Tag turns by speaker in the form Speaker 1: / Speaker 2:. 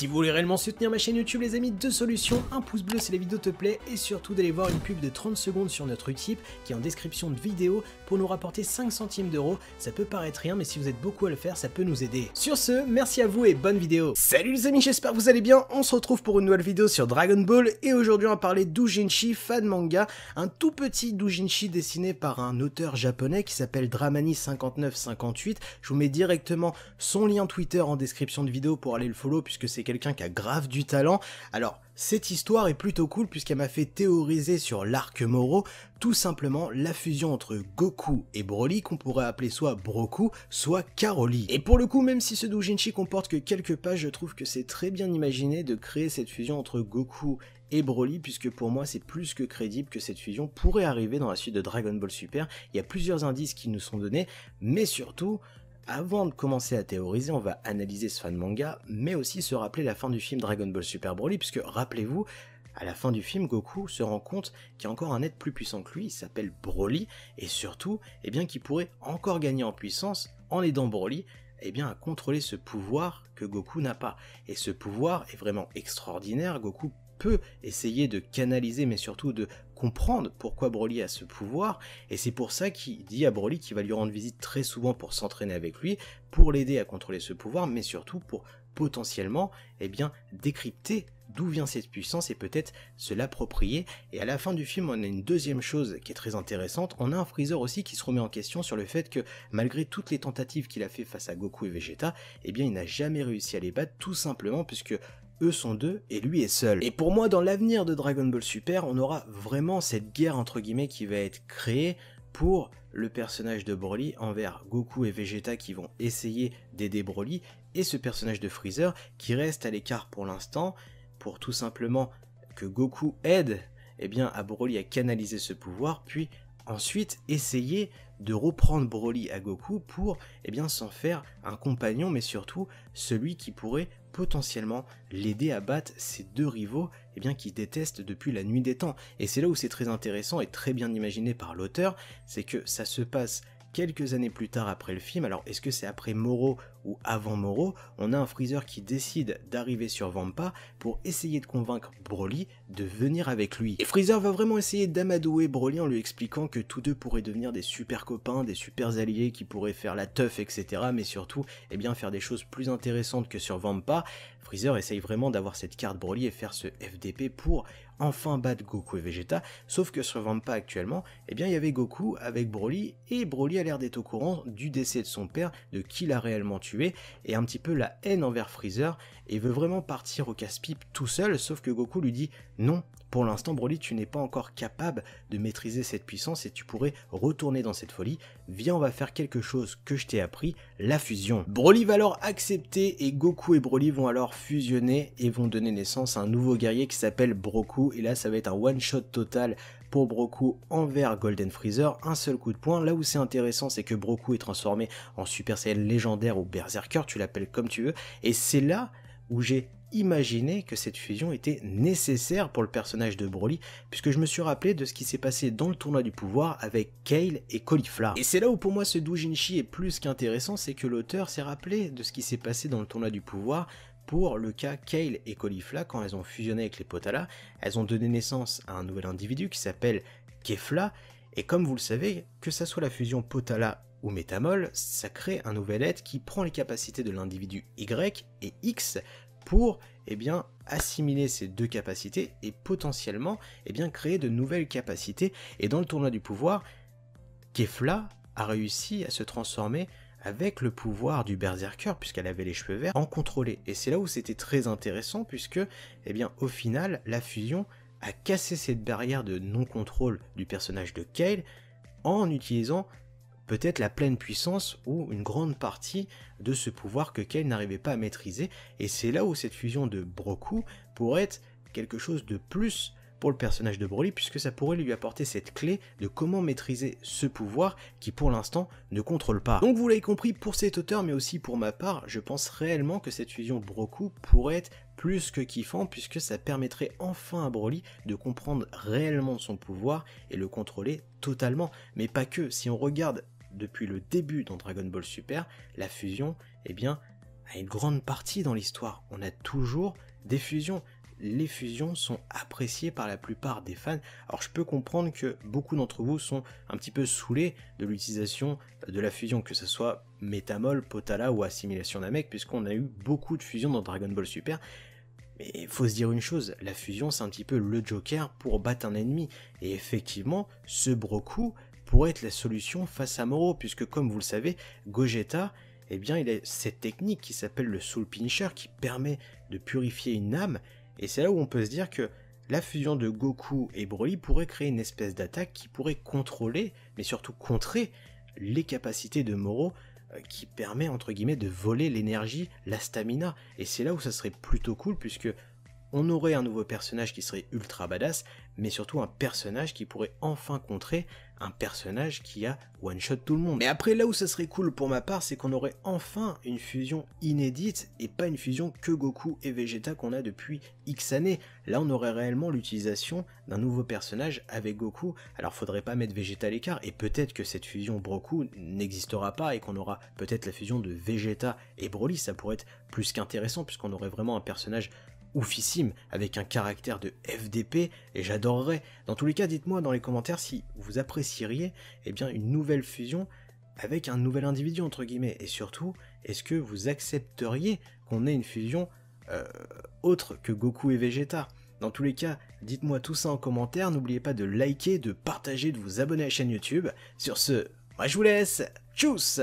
Speaker 1: Si vous voulez réellement soutenir ma chaîne YouTube les amis, deux solutions, un pouce bleu si la vidéo te plaît et surtout d'aller voir une pub de 30 secondes sur notre Utip qui est en description de vidéo pour nous rapporter 5 centimes d'euros, ça peut paraître rien mais si vous êtes beaucoup à le faire ça peut nous aider. Sur ce, merci à vous et bonne vidéo Salut les amis, j'espère que vous allez bien, on se retrouve pour une nouvelle vidéo sur Dragon Ball et aujourd'hui on va parler d'Ujinshi, fan manga, un tout petit doujinshi dessiné par un auteur japonais qui s'appelle Dramani5958, je vous mets directement son lien Twitter en description de vidéo pour aller le follow puisque c'est quelqu'un qui a grave du talent. Alors, cette histoire est plutôt cool puisqu'elle m'a fait théoriser sur l'arc Moro, tout simplement la fusion entre Goku et Broly qu'on pourrait appeler soit Broku, soit Karoli. Et pour le coup, même si ce doujinshi comporte que quelques pages, je trouve que c'est très bien imaginé de créer cette fusion entre Goku et Broly, puisque pour moi c'est plus que crédible que cette fusion pourrait arriver dans la suite de Dragon Ball Super. Il y a plusieurs indices qui nous sont donnés, mais surtout, avant de commencer à théoriser, on va analyser ce fan manga, mais aussi se rappeler la fin du film Dragon Ball Super Broly, puisque rappelez-vous, à la fin du film, Goku se rend compte qu'il y a encore un être plus puissant que lui, il s'appelle Broly, et surtout, eh bien, qu'il pourrait encore gagner en puissance en aidant Broly, eh bien, à contrôler ce pouvoir que Goku n'a pas. Et ce pouvoir est vraiment extraordinaire, Goku peut essayer de canaliser, mais surtout de comprendre pourquoi Broly a ce pouvoir, et c'est pour ça qu'il dit à Broly qu'il va lui rendre visite très souvent pour s'entraîner avec lui, pour l'aider à contrôler ce pouvoir, mais surtout pour potentiellement et eh bien, décrypter d'où vient cette puissance et peut-être se l'approprier. Et à la fin du film, on a une deuxième chose qui est très intéressante. On a un Freezer aussi qui se remet en question sur le fait que malgré toutes les tentatives qu'il a fait face à Goku et Vegeta, eh bien il n'a jamais réussi à les battre tout simplement puisque eux sont deux et lui est seul. Et pour moi, dans l'avenir de Dragon Ball Super, on aura vraiment cette guerre entre guillemets qui va être créée pour le personnage de Broly envers Goku et Vegeta qui vont essayer d'aider Broly et ce personnage de Freezer qui reste à l'écart pour l'instant pour tout simplement que Goku aide eh bien, à Broly à canaliser ce pouvoir puis ensuite essayer de reprendre Broly à Goku pour eh bien s'en faire un compagnon mais surtout celui qui pourrait potentiellement l'aider à battre ces deux rivaux eh bien, qui détestent depuis la nuit des temps. Et c'est là où c'est très intéressant et très bien imaginé par l'auteur, c'est que ça se passe quelques années plus tard après le film. Alors est-ce que c'est après Moreau ou avant Moro, on a un Freezer qui décide d'arriver sur Vampa pour essayer de convaincre Broly de venir avec lui. Et Freezer va vraiment essayer d'amadouer Broly en lui expliquant que tous deux pourraient devenir des super copains, des super alliés qui pourraient faire la teuf, etc. Mais surtout, eh bien, faire des choses plus intéressantes que sur Vampa. Freezer essaye vraiment d'avoir cette carte Broly et faire ce FDP pour enfin battre Goku et Vegeta, sauf que sur Vampa actuellement, eh bien il y avait Goku avec Broly, et Broly a l'air d'être au courant du décès de son père, de qui l'a réellement tué, et un petit peu la haine envers Freezer, et veut vraiment partir au casse-pipe tout seul, sauf que Goku lui dit non, pour l'instant, Broly, tu n'es pas encore capable de maîtriser cette puissance et tu pourrais retourner dans cette folie. Viens, on va faire quelque chose que je t'ai appris, la fusion. Broly va alors accepter et Goku et Broly vont alors fusionner et vont donner naissance à un nouveau guerrier qui s'appelle Broku. Et là, ça va être un one-shot total pour Broku envers Golden Freezer, un seul coup de poing. Là où c'est intéressant, c'est que Broku est transformé en Super Saiyan légendaire ou Berserker, tu l'appelles comme tu veux. Et c'est là où j'ai imaginer que cette fusion était nécessaire pour le personnage de Broly, puisque je me suis rappelé de ce qui s'est passé dans le tournoi du pouvoir avec Kale et Caulifla. Et c'est là où pour moi ce doujinshi est plus qu'intéressant, c'est que l'auteur s'est rappelé de ce qui s'est passé dans le tournoi du pouvoir pour le cas Kale et Caulifla, quand elles ont fusionné avec les Potala, elles ont donné naissance à un nouvel individu qui s'appelle Kefla, et comme vous le savez, que ça soit la fusion Potala ou métamol, ça crée un nouvel être qui prend les capacités de l'individu Y et X pour eh bien, assimiler ces deux capacités et potentiellement eh bien, créer de nouvelles capacités. Et dans le tournoi du pouvoir, Kefla a réussi à se transformer avec le pouvoir du berserker, puisqu'elle avait les cheveux verts, en contrôlé, Et c'est là où c'était très intéressant, puisque, eh bien, au final, la fusion a cassé cette barrière de non-contrôle du personnage de Kale en utilisant peut-être la pleine puissance ou une grande partie de ce pouvoir que Kane n'arrivait pas à maîtriser. Et c'est là où cette fusion de Broku pourrait être quelque chose de plus pour le personnage de Broly puisque ça pourrait lui apporter cette clé de comment maîtriser ce pouvoir qui pour l'instant ne contrôle pas. Donc vous l'avez compris pour cet auteur mais aussi pour ma part, je pense réellement que cette fusion Broku pourrait être plus que kiffant puisque ça permettrait enfin à Broly de comprendre réellement son pouvoir et le contrôler totalement. Mais pas que, si on regarde depuis le début dans Dragon Ball Super, la fusion, eh bien, a une grande partie dans l'histoire. On a toujours des fusions. Les fusions sont appréciées par la plupart des fans. Alors je peux comprendre que beaucoup d'entre vous sont un petit peu saoulés de l'utilisation de la fusion, que ce soit Métamol, Potala ou Assimilation Namek, puisqu'on a eu beaucoup de fusions dans Dragon Ball Super. Mais il faut se dire une chose, la fusion c'est un petit peu le Joker pour battre un ennemi. Et effectivement, ce brocou pourrait être la solution face à Moro, puisque comme vous le savez, Gogeta, eh bien, il a cette technique qui s'appelle le Soul Pincher, qui permet de purifier une âme, et c'est là où on peut se dire que la fusion de Goku et Broly pourrait créer une espèce d'attaque qui pourrait contrôler, mais surtout contrer, les capacités de Moro, euh, qui permet entre guillemets de voler l'énergie, la stamina, et c'est là où ça serait plutôt cool, puisque on aurait un nouveau personnage qui serait ultra badass, mais surtout un personnage qui pourrait enfin contrer un personnage qui a one-shot tout le monde. Mais après, là où ça serait cool pour ma part, c'est qu'on aurait enfin une fusion inédite et pas une fusion que Goku et Vegeta qu'on a depuis X années. Là, on aurait réellement l'utilisation d'un nouveau personnage avec Goku. Alors, faudrait pas mettre Vegeta à l'écart et peut-être que cette fusion Broku n'existera pas et qu'on aura peut-être la fusion de Vegeta et Broly. Ça pourrait être plus qu'intéressant puisqu'on aurait vraiment un personnage oufissime, avec un caractère de FDP, et j'adorerais. Dans tous les cas, dites-moi dans les commentaires si vous apprécieriez eh bien, une nouvelle fusion avec un nouvel individu, entre guillemets. Et surtout, est-ce que vous accepteriez qu'on ait une fusion euh, autre que Goku et Vegeta dans tous les cas, dites-moi tout ça en commentaire, n'oubliez pas de liker, de partager, de vous abonner à la chaîne YouTube. Sur ce, moi je vous laisse, tchuss